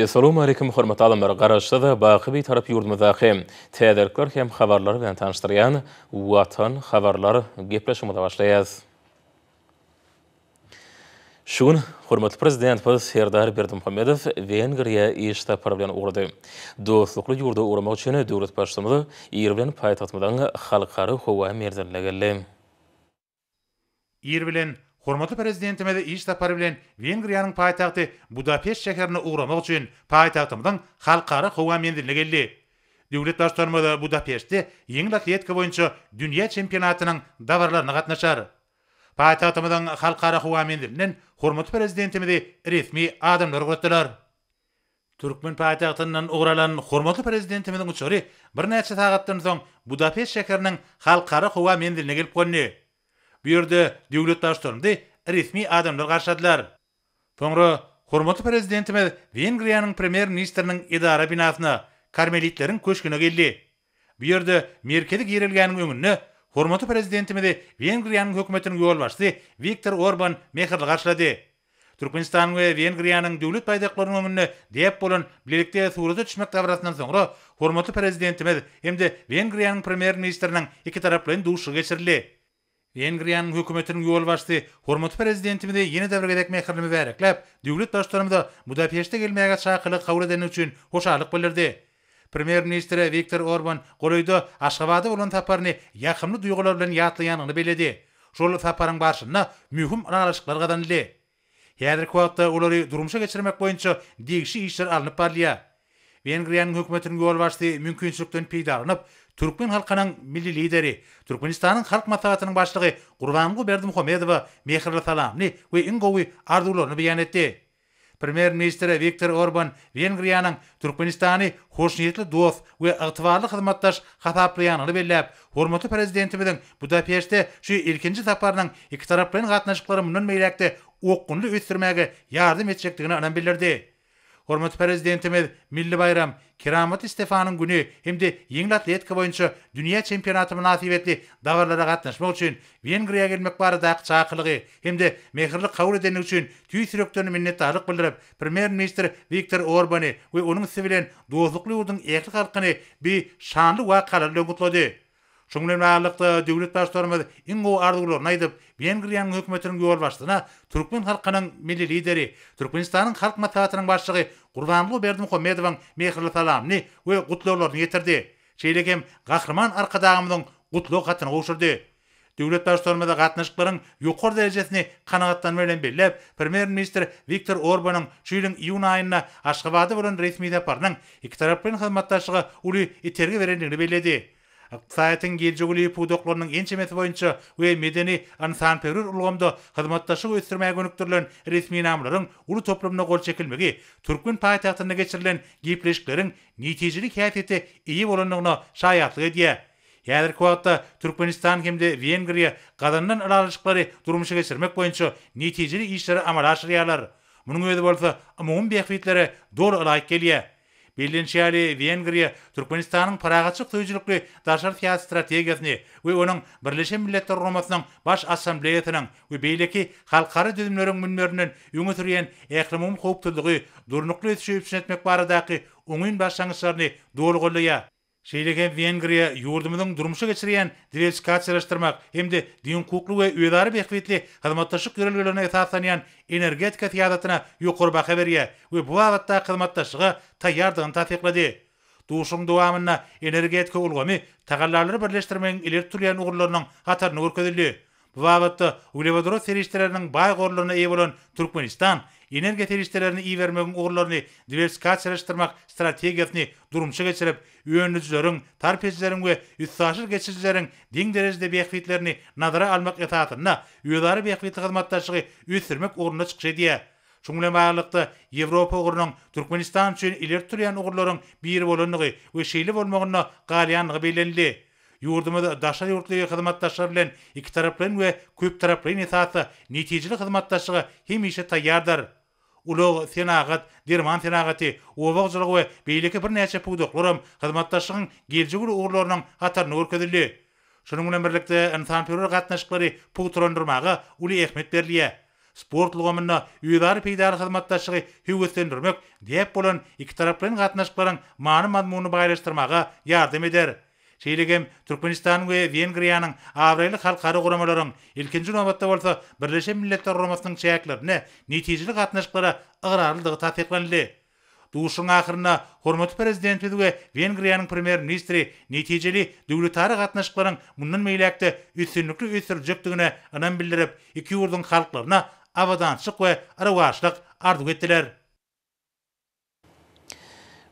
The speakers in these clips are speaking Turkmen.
Assalamu e, aleykum hormatly adamlar, garaşda da baqy bir taraf ýurdumyzda hem täzelikler hem habarlar bilen tanıştyrýan Watan habarlar gepleşmegi başlaýas. Şun, hormatly prezident Pas Serdar Berdimuhammedow Wengriýa işde problem urdy. Dostlukly ýurda urmak üçin döwlet başçymyzy ýer bilen paýtatmadan halkary howa merzelle gelýär. Ýer bilen құрметті президентіме іштапары білен венгрияның пайтақты будапешт шәһәріне уғрамақ үшін пайтақтымдың халықара қоғаменділігелі Dövlet baştarmada Budapest'te еңіл atletika boýunça dünýä çempionatinyň davarlaryna gatnaşar. Paýtagtymyzyň halkara huwamindirinin hormatly prezidentimidi resmi adamlar gurutdylar. Türkmen paýtagtyndan ugralan hormatly prezidentimizin uçury bir näçe соң будапешт Budapest şäheriniň halkara huwamindirine bu ýerde döwlet daşlarymdy resmi adamlar garşadylar. Soňra hormatly prezidentimiz Wengriýanyň premier ministriniň idara binasyna karmelitleriň köşküne geldi. Bu ýerde merkezi gerilgäniň öňünde hormatly prezidentimiz Wengriýanyň hökümetiniň ýolbaşçy Viktor Orbán mehirli garşylady. Türkmenistan we Wengriýanyň döwlet paýdaqlaryny öňünde diýip bolan bilelikde suwrada düşmek täwrasyndan soňra hormatly prezidentimiz hemde Wengriýanyň premier ministriniň iki taraply duşy geçirildi. Vengriýanyň hökümetiniň ýol başçy, hormatly prezidentimizi ýene döwrege dek mehirlimi berikläp, döwlet daşlarymda Budapeşte gelmäge çaqylyk gowra edeni üçin hoşallyk bildirdi. Premier ministre Viktor Orban goýdy, Aşgabatda bolan taparny ýakymly duýgular bilen ýatlyýanyny beledi. Şol taparyň başyna möhüm araşyklar gadanly. Ýerde kwatda ulary durmuşa geçirmek boýunça diýişi işler alnyp barlyar. Vengriýanyň hökümetiniň ýol başçy mümkinçilikden peýdalanyp, Türkmen halkynyň milli lideri, Türkmenistanyň halk maslahatynyň başlygy Gurbanguly Berdimuhammedow mehirli salamly we iň gowy ardylaryny beýan etdi. Premier ministri Viktor Orban Wengriýanyň Türkmenistany hoşnýetli dost we agtywarly hyzmatdaş hatarlaýanyny bellep, hormatly prezidentimiň bu daýpeşde şu ilkinji taparyň iki taraply gatnaşyklaryny mümkin meýlekde okgundy ösdürmäge ýardym etjekdigini anam Hormat prezidentimiz Milli Bayram Kiramat Stefanın günü hemde yeňil atletika boýunça dünya çempionaty münasibetli dawarlara gatnaşmak üçin Wengriýa gelmek barada çaqylygy hemde mehirli kabul edenligi üçin tüýsürekden minnetdarlyk bildirip Premier Minister Viktor Orbany we onuň sivilen dostlukly ýurdun ýerli halkyny bir şanly wakalarla gutlady. Шүңлен айлықты дөңлет таштарымыз ең ғу ардығырлор найдып, Венгрияның өкіметінің өр баштына Түркмен қалқының мелі лидері, Түркменстанның қалқ мәтағатының басшығы Құрданлы бердім қомедіван мейхірлі таламны өй құтлығырлорын етірді. Шейлігім ғақырман арқадағымының құтлығы қатын қошырды. Дөңлет таштарымызды қатынышқларың үйқор дәрежетіне қанағаттан мөлен беріліп, премьер-министр Виктор Орбаның жүйлің июн айынна ашқабады бұрын ресми тапарының екітараппен қызматташығы ұлы итерге веренденгі беледі. Iqtisayatın gelce gülü pudoklarının en çemeti boyunca medeni ansan perur ulgomda hizmattaşı öztürmeye gönüktürlen resmi namların ulu toplumuna gol çekilmegi, Türkmen payitahtına geçirilen giyipleşiklerin niticilik hiyatiyeti iyi bolunluğuna şayatlı ediyye. Yadir kuatta Türkmenistan kimdi Vengriya qadanının ilalışıkları durmuşa geçirmek boyunca niticili işleri amalaşır yalar. Munun ödü bolsa, amun bekvitlere dor alayik geliyye. әлі, Венгрия Түркменстанның парағатшы құйжілікті дашар фиат стратегиясыне өй оның Бірлешен Миллеттер Ромасының баш ассамблеятының өй бейлекі қалқары дөдімлерің мүнмерінің үңі түрген әқлімум қауіп түрліғі дұрнықлы өтші өпшінетмек барыдақы оңын башаңызшарыны долғылыя Şeýleke Wengriýa ýurdumynyň durmuşa geçirýän diversifikasiýa araşdyrmak hem de diýen hukuky we öýdary beýkwetli hyzmatdaşlyk görelgelerini esaslanýan energetika tiýadatyna ýokur baha berýär we bu wagtda hyzmatdaşlygy taýýardygyny täsirledi. Duşum dowamyna energetika ulgamy tagallarlary birleşdirmäň ileri turýan ugurlarynyň hatarny Vavatta ulevadro ferişterlerinin bay gorlarına ee olan Turkmenistan, energe ferişterlerini ий vermegun gorlarini diversikat sereştirmak strategiyatini durumcu geçirip, ünlüzlerin, tarpezlerin ve üstasir geçirilerin din derecede bekvitlerini nadara almak etatına, üyeları bekvitli kizmattaşıgı üstürmek orna çıkışı diye. Şumle maalıklıkta Evropa ugrunun Turkmenistan için ilerit turyan ugrunun bir bir bir bir Yurdumu da daşa yurtlaya hizmet daşa bilen iki taraplan ve köp taraplan etatı neticeli hizmet daşa hem işe tayardır. Uluğ senağıt, derman senağıtı, uvağ zilgü ve beylikü bir neşe pukduklarım hizmet daşağın gelcegül uğurlarının hatarını örgüdürlü. Şunun ınmırlıkta insan pürür qatnaşıkları pukturundurmağı uli ekmet berliye. Sport lugamına uydar peydar hizmet daşağı hüvüstendürmük iki gatnaşyklaryň baýlaşdyrmaga ýardam Şeýlegem Türkmenistan we Wengriýanyň awraýly halkary guramalaryň ilkinji nobatda bolsa Birleşen Milletler Guramasynyň çäklerine netijeli gatnaşyklara agrarlygy täsirlendirildi. Duşun ahyryna hormatly prezident we Wengriýanyň primer ministri netijeli döwletara gatnaşyklaryň mundan meýlekde üstünlikli ösür jökdigine anam bildirip iki ýurdun halklaryna awadançlyk we arwaşlyk ardyp etdiler.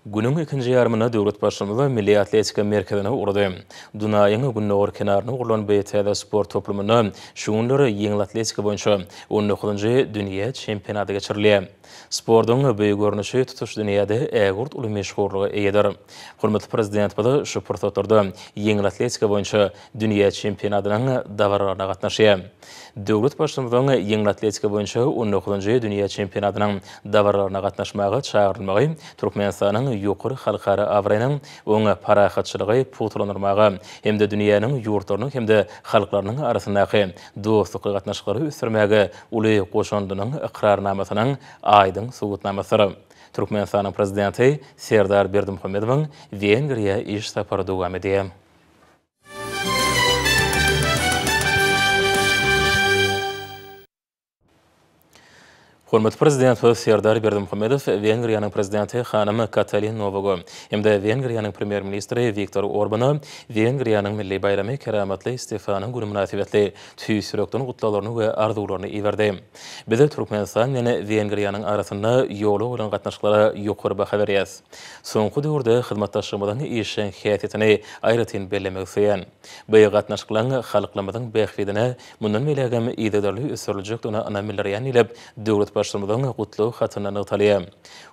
Günün ikinci yarımına dövrət başlanıda Milli Atletika Merkədənə uğradı. Dünayın günlə or kənarını uğrulan BTL spor toplumunu şunlar yengil atletika boyunca 19-cı dünya çempionatı geçirli. Spordun böyü görünüşü tutuş dünyada əgurt ulu meşğurluğu eyedir. Hürmetli prezident bada şu portotorda yengil atletika boyunca dünya çempionatının davarlarına qatnaşı. Dövrət başlanıda yengil atletika boyunca 19-cı dünya çempionatının davarlarına qatnaşmağı çağırılmağı Turkmenistan'ın yukarı halkara avrayının oňa parahatçylygy putlanyrmagy hemde dünýäniň ýurtlarynyň hemde halklarynyň arasyndaky dostluk gatnaşyklary üstürmäge uly goşandynyň iqrarnamasynyň aýdyň subutnamasy. Türkmenistanyň prezidenti Serdar Berdimuhammedow Wengriýa iş sapary dowam edýär. Hormat prezident serdar Berdim Muhammedow prezidenti Hanama Katalin Nowogo. Emde Wengeriýanyň premier ministri Viktor Orbana, we milli bayramy karamatly Stefanyň günü münasibetli tüýsürekden gutlalaryny we arzuwlaryny iwerdi. Bizde Türkmenistan we Wengeriýanyň arasynda ýolu bilen gatnaşyklara ýokary baha berýäs. Soňky döwürde hyzmatdaşlygyny ýeşen häýetini aýratyn bellemek üçin bu gatnaşyklaryň halklamadan bäxfedine mundan meläge ýetdirilýän ýetdirilýän ýetdirilýän ýetdirilýän başlamadan gutlu hatna nagtalya.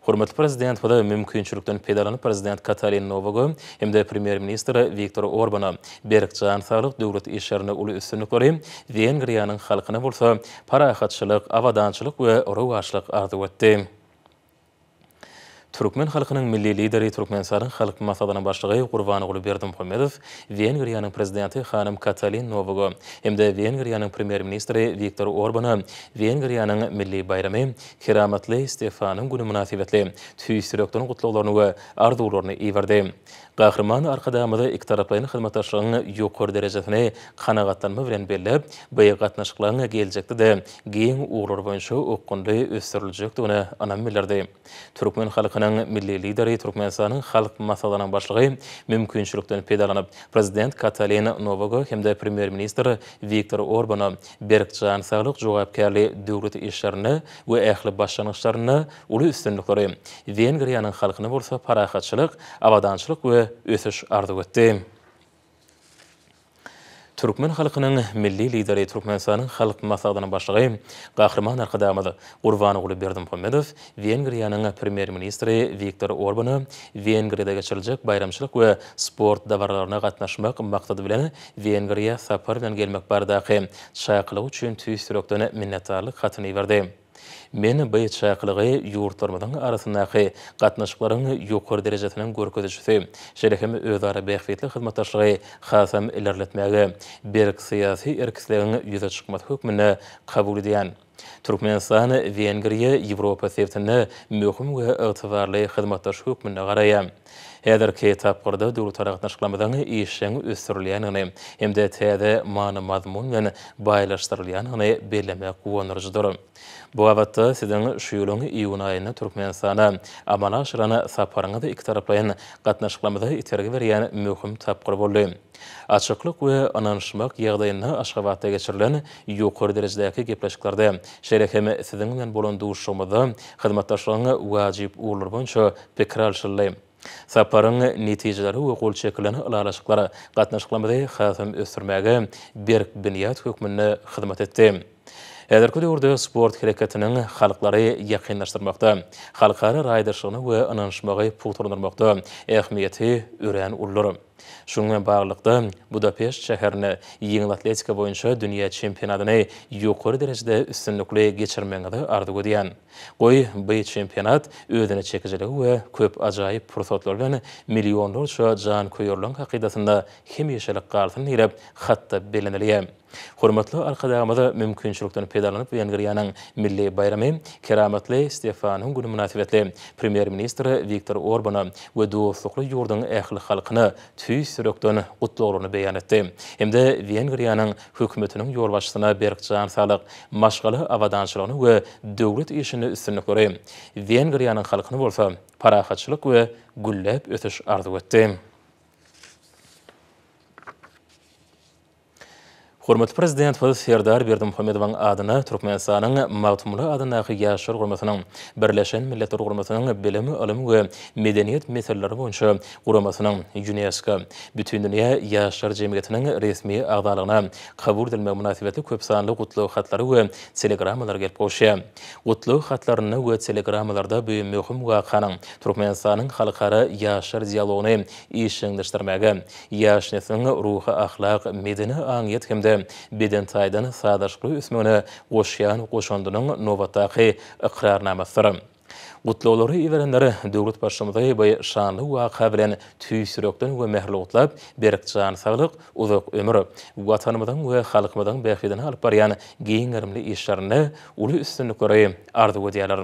Hormatly prezident bu mümkinçilikden peýdalanyp prezident Katalin Novogo hem de premier minister Viktor Orbana berik çağan sağlyk döwlet işlerini uly üstünlik görýär. Wengriýanyň halkyna bolsa parahatçylyk, hatçylyk, awadançylyk we urugaçlyk Türkmen halkının milli lideri Türkmen sarın halk masadına başlığı Kurvan Oğlu Berdim Hümedov, Vengriyanın prezidenti Hanım Katalin Novogo, hem de Vengriyanın premier ministri Viktor Orbana, Vengriyanın milli bayrami, Kiramatli Stefan'ın günü münasibetli, tüy sürektörün kutlu olarını ve ardu olarını iyi verdi. Кахрыман арқадамыды иктараплайны хызматташығын юқор дәрежетіне қанағаттанма білен беліп, бәйі қатнашықлаңы келжекті де кейін уғылыр бойынша ұққынды өстірілжекті оны анам білерді. Түрікмен халқының милли лидері Түрікменстаның халық масаланың башлығы мүмкіншіліктен педаланып, президент Каталин Нового хемде премьер-министр Виктор Орбаны Берк Жансағлық жоғапкерлі дөвлет ішлеріні ве әхлі башланыштарыны ұлы үстіндіктері Венгрияның халқыны болса парақатшылық, аваданшылық өсіш арды өтті Түркмен халқының милли лидері саның халық масағданы башығы қақырман арқадамыды Урван Ғулы Бердім Помедов, Венгрияның премьер-министрі Виктор Орбаны Венгрияда кечірілжік байрамшылық өе спорт даварларына қатнашмақ мақтады білені Венгрия сапармен келмек бардақы шақылы үшін түйістіріктіні миннаттарлық қатыны берді. Meni beýtsäýaklygy ýuurtarmadan arasynda ýa-da gatnaşyklaryňy ýokur derejesinden gorkýýaryn. Şerikimi özdäre beýpekli hyzmatdaşlygy hafsam illerlemege bir siyasi ýerkeslige ýüz etmek hukmyny kabul ediyan. türkmen sahnasy Wiňgriye, Ýewropa Seýpetini möhüm we ertiwarly hyzmatdaşlyk hukmuna garayam. Eder kitap gurda dulu tarak nashklamadang iisheng üstürliyan hane. Emde tede maana mazmun gane baylaştürliyan hane beleme kuonurjudur. Bu avatta sidin shuyulun iunayna turkmen sana amana shirana saparana da iktaraplayan qatnashklamada itergi veriyan mukhum tapqor bolu. Açıklık ve ananışmak yağdayına aşka geçirilen yukur derecedeki gepleşiklerde şerekemi sizinle bulunduğu şomada hizmettaşlarına vacib uğurlar boyunca pekral şirlayim. Saparın netijeleri ve kol çekilen ılalaşıkları katnaşıklamadı xatım östürmege Berk Biniyat hükmünü xidmat etdi. Eder kudi urdu sport hareketinin xalqları yakinlaştırmaqda, xalqları raydaşını ve ananışmağı pulturundurmaqda, ehmiyeti üren ullurum. Şunun bağlıqda Budapest şəhərini yiyin atletika boyunca dünya çempionatını yukarı dərəcədə üstünlükli geçirməni də ardıq ediyən. Qoy, bu çempionat ödünə çəkəcəlik və köp acayip prototlarla milyonlar şu can köyörlən haqqidasında kim yeşəlik qartın ilə xatta belinəliyə. Hormatly arkadaşlarımıza mümkinçilikden pedalanıp Yengiriyanın milli bayramı Keramatly Stefan Hungun münasebetli Premier Ministri Viktor Orban'a ve dostluklu yurdun ehli halkına tü ýüsü doktoruny gutloğuny beýan etdim. Emde Wengriýanyň hökümetiniň ýolbaşçyna berçjan salyk, maşgala awadançylygyny we döwlet işini üstünlik görýäm. Wengriýanyň halky bolsa parahatçylyk we gullap ötüş arzuw etdim. құрметті президент Фаз Сердар Бердімхамедовың адына Түркменстанның мағтумлы адынағы яшыр құрмасының Бірлешен Миллеттер құрмасының білім, ылым ө мәдениет мәселелері бойынша құрмасының ЮНЕСКО бүтін дүние яшыр жемгетінің ресми ағдалығына қабур ділме мұнасибеті көпсанлы құтлы хатлары ө телеграммалар келіп қошы. Құтлы хатларыны ө телеграммаларда бүй мүхім ғақаның Түркменстанның халықары яшыр диалогыны ешіңдіштірмәгі, яшнесінің рухы ахлақ медені аңет кімді beden taýdan sadaşgly ismini goşýan goşandynyň nowataky ikrarnamasyr. Gutlu olary iwerenleri döwlet başçymyzy bu şanly waqa bilen tüýsürekden we mehlutlap berik çan saglyk uzak ömür. Watanymyzyň we halkymyzyň behfidini alyp barýan giň gerimli işlerini uly üstünlik görýär arzuwdyalar.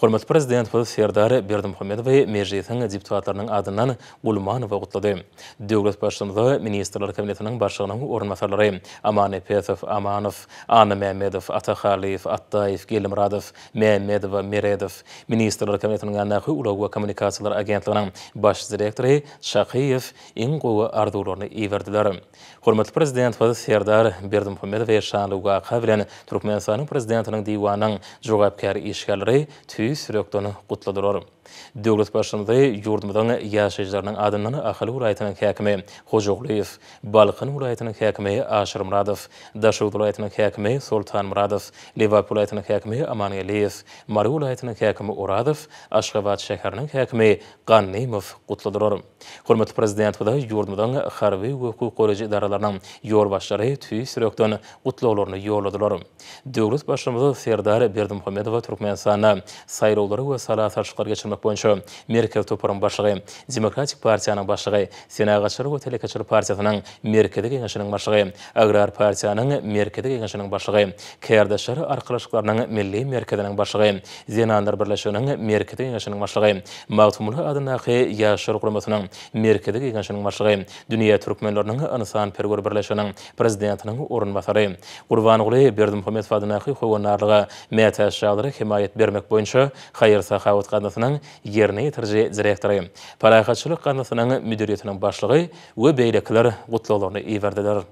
Hormat prezident Fazıl Serdar Berdim Muhammed we Mejlisiň deputatlarynyň adynan Gulmanow gutlady. Döwlet başlygy ministrler kabinetiniň başçylygynyň ornatarlary Amanov, Pesow, Amanow, Ana Mehmedow, Atahalyew, Attaýew, Gelmiradow, Mehmedow we Meredow ministrler kabinetiniň anaky ulag we kommunikasiýalar agentliginiň baş direktory Şahyýew iň gowy arzularyny iýerdiler. Hormatly prezident Fazıl Serdar Berdim Muhammed we Şanlygy Gaqa bilen Türkmenistanyň prezidentiniň diwanynyň jogapkary işgalary Ýuri Sürekdeni gutladyrarym. Döwlet başlygynda ýurdumdan ýaşajylaryň adyndan Ahal Uraýatynyň häkimi Hojoğluýew, Balqan Uraýatynyň häkimi Aşyr Muradow, Daşgöz Uraýatynyň häkimi Sultan Muradow, Lewa Uraýatynyň häkimi Amanyeliýew, Maru Uraýatynyň häkimi Uradow, Aşgabat şäheriniň häkimi Gannymow gutladyrarym. Hormatly prezident, bu ýurdumdan Harwi we Hukuk Goleji idaralarynyň ýolbaşçylary Ýuri Sürekdeni gutlawlaryny Döwlet сайрулары ва сара таршықларға чырмақ бойынша Меркел топырын башығы демократик партияның башығы сенағашыр ва телекачыр партиясының меркедік кеңешінің башығы аграр партияның меркедік кеңешінің башығы кәрдашыр арқылашықларының милли меркедінің башығы зенандар бірлешінің меркедік кеңешінің башығы мағтумлы адынақы яшыр құрметінің меркедік кеңешінің башығы дүния түркменлерінің ынсан пергөр бірлешінің президентінің орынбасары құрбанғұли бердімхамедов адынақы қойғанарлығы мәтәш жағдары химаят бермек бойынша директоры хайыр Қандысының еріне тірже директоры парақатшылық Қандысының мүдіретінің башлығы өбейлікілер олығыны ибәрділер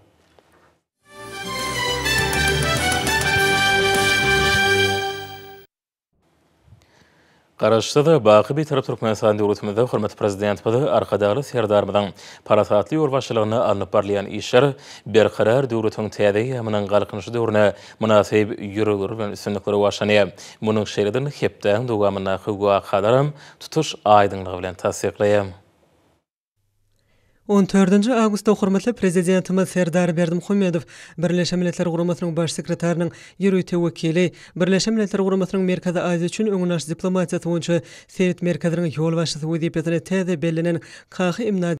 Garaşda da baqı bir tarap Türkmen Sani Dürütümüzde Hürmet Prezident Pada Arkadağlı Serdarmadan parasatlı yor başlığını anlıp barlayan işler bir karar Dürütün tədi yamının qalqınışı dörüne münasib yürülür ve üstünlükleri başlanıya. Münün şeyredin hepten duğamına xüguak xadaram tutuş aydınlığı bilen tasdikliyem. 14-nji awgustda hormatly prezidentimiz Serdar Berdimuhammedow Birleşen Milletler Guramasynyň baş sekretarynyň ýürütdiği wekili Birleşen Milletler Guramasynyň Merkezi Aziýa üçin öňünäşli diplomatiýa töwünçi Sewet Merkezi ýolbaşçysy diýip ýetirilen täze bellenen KH